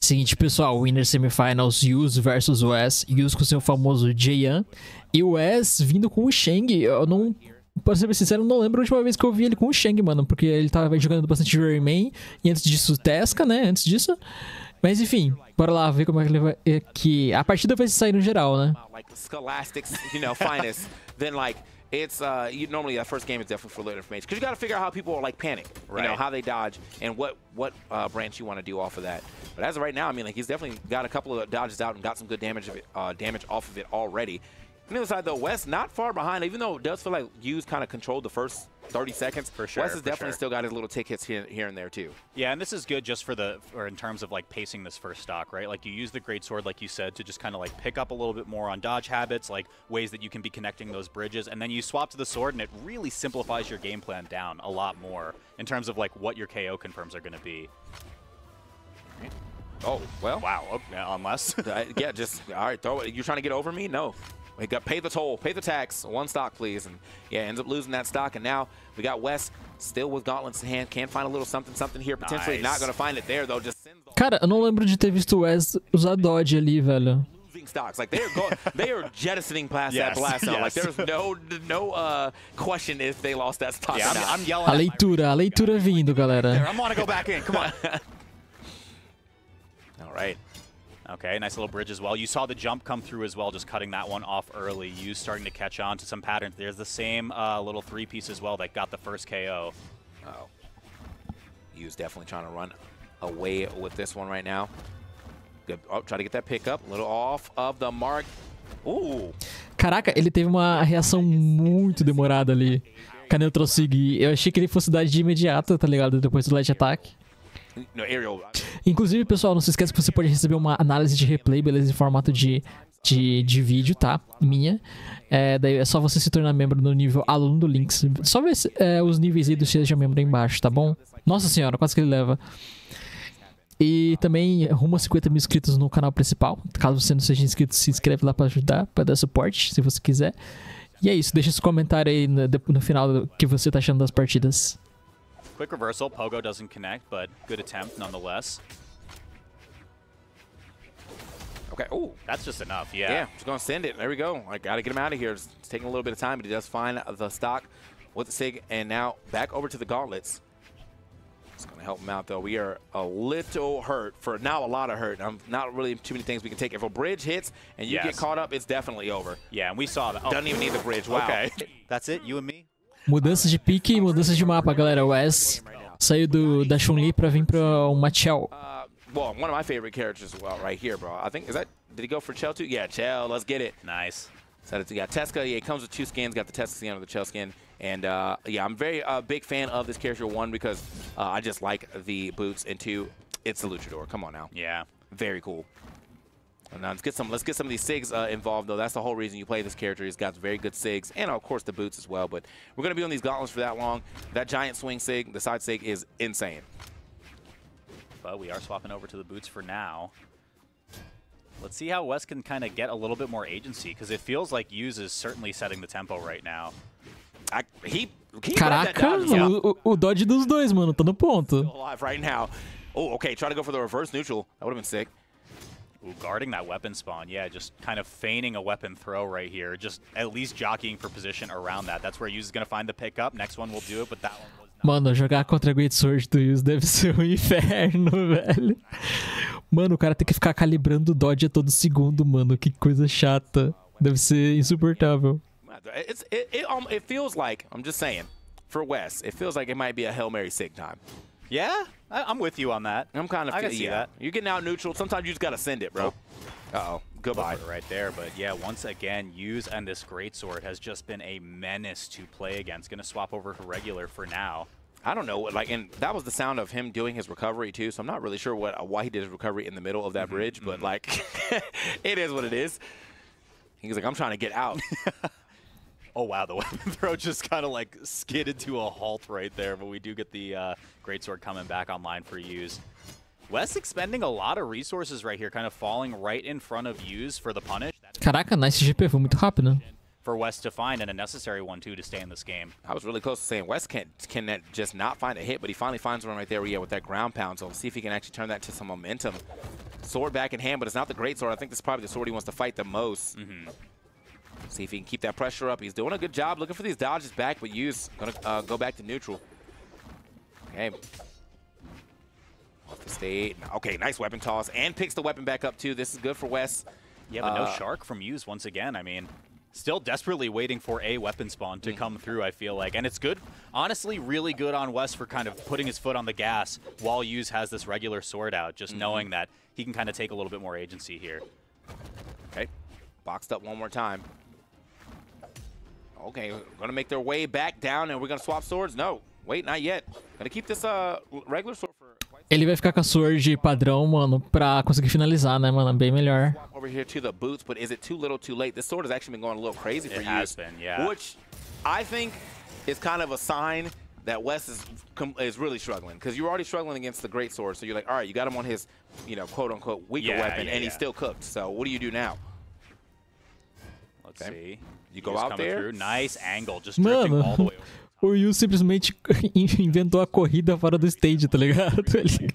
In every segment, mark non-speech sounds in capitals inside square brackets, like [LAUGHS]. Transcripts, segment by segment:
Seguinte, pessoal, Winner Semifinals, Yus versus Wes, Yus com seu famoso Jayan, e o Wes vindo com o Sheng, eu não... Pra ser sincero, não lembro a última vez que eu vi ele com o Sheng, mano, porque ele tava jogando bastante Rayman, e antes disso Tesca, né, antes disso... Mas enfim, bora lá ver como é que ele vai. É que a partida vai sair no geral, né? [LAUGHS] it's uh, you normally that uh, first game is definitely for little information because you got to figure out how people are like panic, right. you know, how they dodge and what what uh, branch you want to do off of that. But as of right now, I mean, like he's definitely got a couple of dodges out and got some good damage of it, uh, damage off of it already. On the other side, though, West not far behind, even though it does feel like Hughes kind of controlled the first 30 seconds. For sure. Wes has definitely sure. still got his little tickets here, here and there too. Yeah, and this is good just for the, or in terms of like pacing this first stock, right? Like you use the great sword, like you said, to just kind of like pick up a little bit more on dodge habits, like ways that you can be connecting those bridges, and then you swap to the sword, and it really simplifies your game plan down a lot more in terms of like what your KO confirms are going to be. Oh well. Wow. Okay, oh, unless. [LAUGHS] yeah, just all right. Throw it. You trying to get over me? No. We got pay the toll, pay the tax, one stock, please. And yeah, ends up losing that stock. And now we got Wes still with gauntlets in hand. Can not find a little something, something here. Potentially nice. not going to find it there, though. Just sends Cara, eu não lembro de ter visto Wes usar dodge ali, velho. Stocks. Like they are going, [LAUGHS] they are jettisoning past yes, that blast zone. Yes. Like there's no no uh, question if they lost that stock. Yeah, I'm, I'm yelling. A leitura, a leitura vindo, galera. There, I'm gonna go back in. Come on. [LAUGHS] All right. Okay, nice little bridge as well. You saw the jump come through as well, just cutting that one off early. You starting to catch on to some patterns. There's the same uh, little three-piece as well that got the first KO. oh. Yu's definitely trying to run away with this one right now. Good. Oh, try to get that pickup. A little off of the mark. Ooh. Caraca, ele teve uma reação muito demorada ali. Quando eu trouxe Eu achei que ele fosse dar de imediato, tá ligado? Depois do light attack. Inclusive, pessoal, não se esqueça que você pode receber uma análise de replay, beleza? Em formato de, de, de vídeo, tá? Minha. É, daí é só você se tornar membro no nível aluno do Links. Só ver é, os níveis aí do Seja Membro aí embaixo, tá bom? Nossa senhora, quase que ele leva. E também rumo a 50 mil inscritos no canal principal. Caso você não seja inscrito, se inscreve lá para ajudar, para dar suporte, se você quiser. E é isso, deixa esse comentário aí no, no final do que você tá achando das partidas. Quick reversal. Pogo doesn't connect, but good attempt nonetheless. Okay. Oh, that's just enough. Yeah. Yeah. Just gonna send it. There we go. I gotta get him out of here. It's taking a little bit of time, but he does find the stock with the sig, and now back over to the gauntlets. It's gonna help him out though. We are a little hurt for now, a lot of hurt. I'm um, not really too many things we can take. If a bridge hits and you yes. get caught up, it's definitely over. Yeah, and we saw that. Oh. Doesn't even need the bridge. Wow. Okay. that's it. You and me. Mudanças de pique e mudanças de mapa, galera. O Wes saiu do, da Chun-Li pra vir pra uma Chell. Uh, well, one of my favorite characters well, right here, bro. I think, is that, did he go for Chell too? Yeah, Chell, let's get it. Nice. So it's, yeah, Tesca, yeah, it comes with two skins. Got the Tesca skin under the Chell skin. And uh, yeah, I'm very uh, big fan of this character, one, because uh, I just like the boots, and two, it's the Luchador. Come on now. Yeah. Very cool now let's get some. Let's get some of these sigs uh, involved, though. That's the whole reason you play this character. He's got very good sigs, and of course the boots as well. But we're gonna be on these gauntlets for that long. That giant swing sig, the side sig, is insane. But we are swapping over to the boots for now. Let's see how West can kind of get a little bit more agency because it feels like Use is certainly setting the tempo right now. I, he, he Caraca, o, o, dodge dos dois, mano, tá no ponto. Alive right now. Oh, okay, try to go for the reverse neutral. That would have been sick. Ooh, guarding that weapon spawn, yeah, just kind of feigning a weapon throw right here, just at least jockeying for position around that. That's where Yu's is going to find the pickup, next one will do it, but that one was not... Mano, jogar contra a Great Sword do Yus deve [LAUGHS] ser um inferno, velho. Mano, o cara tem que ficar calibrando o dodge a todo segundo, mano, que coisa chata. Deve ser insuportável. It's, it, it, it feels like, I'm just saying, for Wes, it feels like it might be a Hail Mary sick time. Yeah, I, am with you on that. I'm kind of I can see yeah. that. You're getting out neutral. Sometimes you just got to send it, bro. Oh. Uh-oh. Goodbye. Right there. But yeah, once again, Use and this great sword has just been a menace to play against. Going to swap over to regular for now. I don't know. Like, and that was the sound of him doing his recovery too. So I'm not really sure what uh, why he did his recovery in the middle of that mm -hmm, bridge, mm -hmm. but mm-hmm. like, [LAUGHS] it is what it is. He's like, I'm trying to get out. [LAUGHS] Oh wow, the [LAUGHS] weapon throw just kind of like skidded to a halt right there, but we do get the uh, Greatsword coming back online for use. Wes expending a lot of resources right here, kind of falling right in front of use for the punish. Caraca, nice GP foi muito rápido. For Wes to find and a necessary one too to stay in this game. I was really close to saying Wes can can just not find a hit, but he finally finds one right there yeah, with that ground pound. So we'll see if he can actually turn that to some momentum. Sword back in hand, but it's not the great sword. I think this is probably the sword he wants to fight the most. Mm -hmm. See if he can keep that pressure up. He's doing a good job looking for these dodges back, but Yu's gonna uh, go back to neutral. Okay. Off the state. Okay, nice weapon toss. And picks the weapon back up, too. This is good for Wes. Yeah, but uh, no shark from Yu's once again. I mean, still desperately waiting for a weapon spawn to mm. come through, I feel like. And it's good, honestly, really good on Wes for kind of putting his foot on the gas while use has this regular sword out, just mm -hmm. knowing that he can kind of take a little bit more agency here. Okay, boxed up one more time. Okay, gonna make their way back down and we're gonna swap swords? No. Wait, not yet. Gonna keep this uh, regular sword for Ele vai ficar com a sword padrão, mano, pra conseguir finalizar, né, mano? Bem melhor. Over here to the boots, but is it too little too late? This sword has actually been going a little crazy for it you. Has been, yeah. Which I think is kind of a sign that Wes is is really struggling because you're already struggling against the great sword. So you're like, all right, you got him on his, you know, quote unquote weaker yeah, weapon, yeah, and yeah. he's still cooked. So what do you do now? Let's okay. see. You go out there. Through. Nice angle, just Mano, all the way [LAUGHS] o Yu simplesmente [LAUGHS] inventou a corrida fora do stage, tá ligado? [LAUGHS] Ele,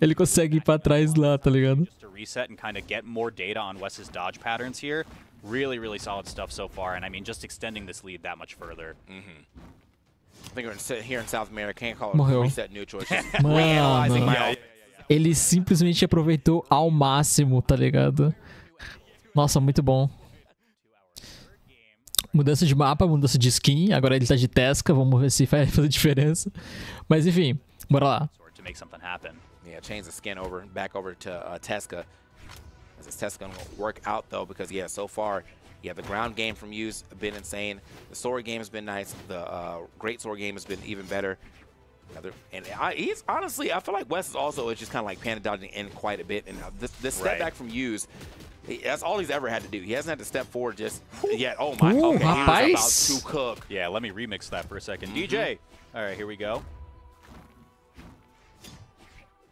ele consegue ir pra trás lá, tá ligado? reset and kind of get more data on Wes's dodge patterns here. Really, really solid stuff so far, and I mean, just extending this lead that much further. Mm -hmm. I think we're here in South America, can't call it Morreu. reset neutral. Mano, ele simplesmente aproveitou ao máximo, tá ligado? Nossa, muito bom. Mudança de mapa, mudança de skin. Agora ele tá de Tesca, vamos ver se vai [LAUGHS] fazer diferença. Mas enfim, bora lá. Yeah, change the skin over, back over to uh, Tesca. This Tesca gonna work out though, because yeah, so far, yeah, the ground game from you's been insane. The sword game has been nice. The uh, great sword game has been even better. And I, he's honestly, I feel like Wes is also is just kind of like panic dodging in quite a bit. And uh, this, this right. step back from Hughes that's all he's ever had to do. He hasn't had to step forward just yet. Oh my, Ooh, okay, my about to cook. Yeah, let me remix that for a 2nd mm -hmm. DJ. All right, here we go.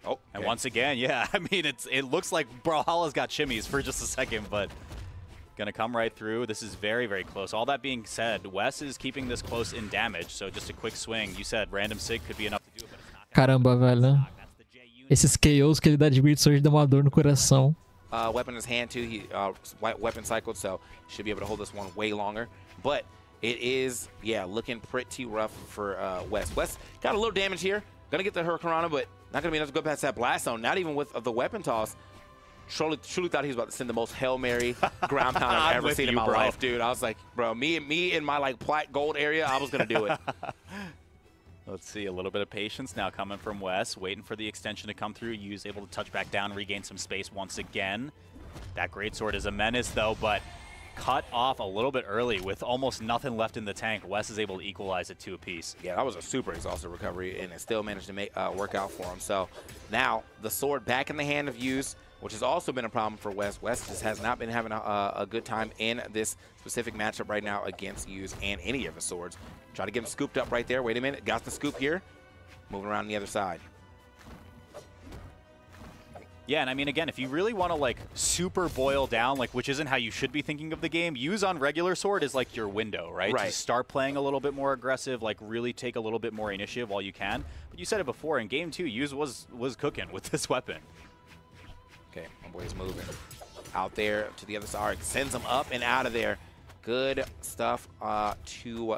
Oh, okay. and once again, [LAUGHS] yeah. I mean, it's it looks like Brawlhalla's got chimneys for just a second, but gonna come right through. This is very, very close. All that being said, Wes is keeping this close in damage, so just a quick swing. You said random sig could be enough to do it, but it's not. Caramba, velho. Esses KOs que ele dá de Mirtz hoje dão uma dor no coração uh, weapon in his hand too. He uh, weapon cycled, so should be able to hold this one way longer. But it is, yeah, looking pretty rough for uh, West. West got a little damage here. Gonna get the Hurricanrana, but not gonna be enough to go past that blast zone. Not even with the weapon toss. Truly, truly thought he was about to send the most hail mary ground pound I've [LAUGHS] ever seen you, in my bro. life, dude. I was like, bro, me and me in my like plat gold area, I was gonna do it. [LAUGHS] Let's see, a little bit of patience now coming from Wes, waiting for the extension to come through. Yu's able to touch back down, regain some space once again. That Greatsword is a menace, though, but cut off a little bit early with almost nothing left in the tank. Wes is able to equalize at two apiece. Yeah, that was a super exhaustive recovery, and it still managed to make, uh, work out for him. So now the sword back in the hand of Yuz which has also been a problem for West. West just has not been having a, a good time in this specific matchup right now against Use and any of his swords. Try to get him scooped up right there. Wait a minute. Got the scoop here. Moving around the other side. Yeah, and I mean, again, if you really want to, like, super boil down, like, which isn't how you should be thinking of the game, use on regular sword is, like, your window, right? Right. To start playing a little bit more aggressive, like, really take a little bit more initiative while you can. But you said it before, in game two, use was, was cooking with [LAUGHS] this weapon. Okay, my boy's moving. Out there to the other side. Sends him up and out of there. Good stuff uh, to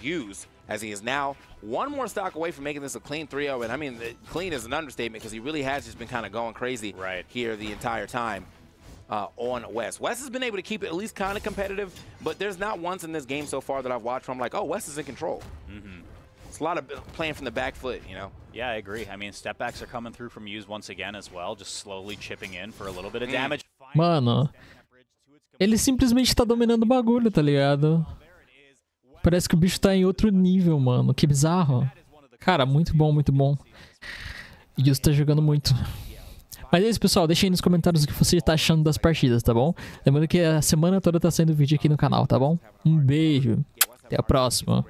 use as he is now one more stock away from making this a clean 3-0. And I mean, clean is an understatement because he really has just been kind of going crazy right. here the entire time. Uh, on West. West has been able to keep it at least kind of competitive, but there's not once in this game so far that I've watched where I'm like, oh, West is in control. Mm -hmm. It's a lot of playing from the back foot, you know? Yeah, I agree. I mean, are coming through from Use once again as well, just slowly chipping in for a little bit of mm. damage. Mano, ele simplesmente tá dominando o bagulho, tá ligado? Parece que o bicho tá em outro nível, mano. Que bizarro. Cara, muito bom, muito bom. E Use tá jogando muito. Mas é isso, pessoal. Deixa aí nos comentários o que você está achando das partidas, tá bom? Lembrando que a semana toda tá saindo vídeo aqui no canal, tá bom? Um beijo. Até a próxima.